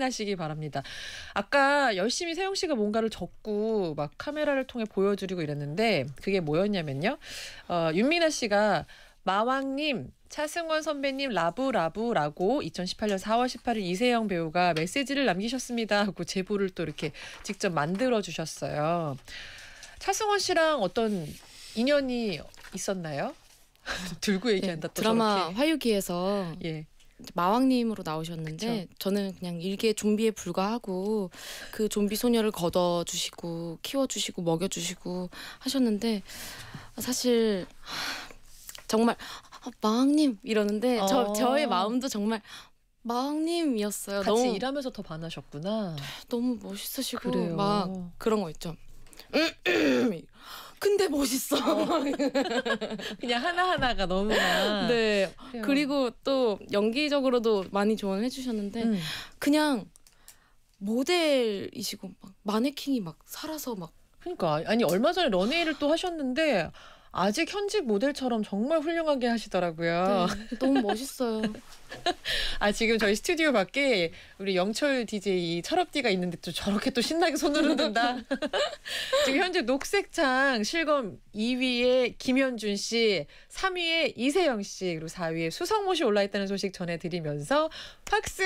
하시기 바랍니다. 아까 열심히 세영 씨가 뭔가를 적고 막 카메라를 통해 보여드리고 이랬는데 그게 뭐였냐면요. 어, 윤미나 씨가 마왕님, 차승원 선배님 라브라브라고 2018년 4월 18일 이세영 배우가 메시지를 남기셨습니다 하고 제보를 또 이렇게 직접 만들어 주셨어요. 차승원 씨랑 어떤 인연이 있었나요? 들고 얘기한다. 예, 드라마 저렇게. 화유기에서 예. 마왕님으로 나오셨는데 그쵸. 저는 그냥 일개 좀비에 불과하고 그 좀비 소녀를 걷어 주시고 키워 주시고 먹여 주시고 하셨는데 사실 정말 마왕님 이러는데 어. 저 저의 마음도 정말 마왕님이었어요. 같이 너무, 일하면서 더 반하셨구나. 너무 멋있으시고 그래요. 막 그런 거 있죠. 근데 멋있어. 어. 그냥 하나하나가 너무나. 네. 그리고또 연기적으로도 많이 조언해 주셨는데 음. 그냥 모델이시고 막 마네킹이 막 살아서 막 그러니까 아니 얼마 전에 런웨이를 또 하셨는데 아직 현직 모델처럼 정말 훌륭하게 하시더라고요. 네, 너무 멋있어요. 아 지금 저희 스튜디오 밖에 우리 영철 DJ 철업디가 있는데 또 저렇게 또 신나게 손을 흔든다. 지금 현재 녹색창 실검 2위에 김현준 씨, 3위에 이세영 씨, 그리고 4위에 수성모 씨 올라있다는 소식 전해드리면서 박수!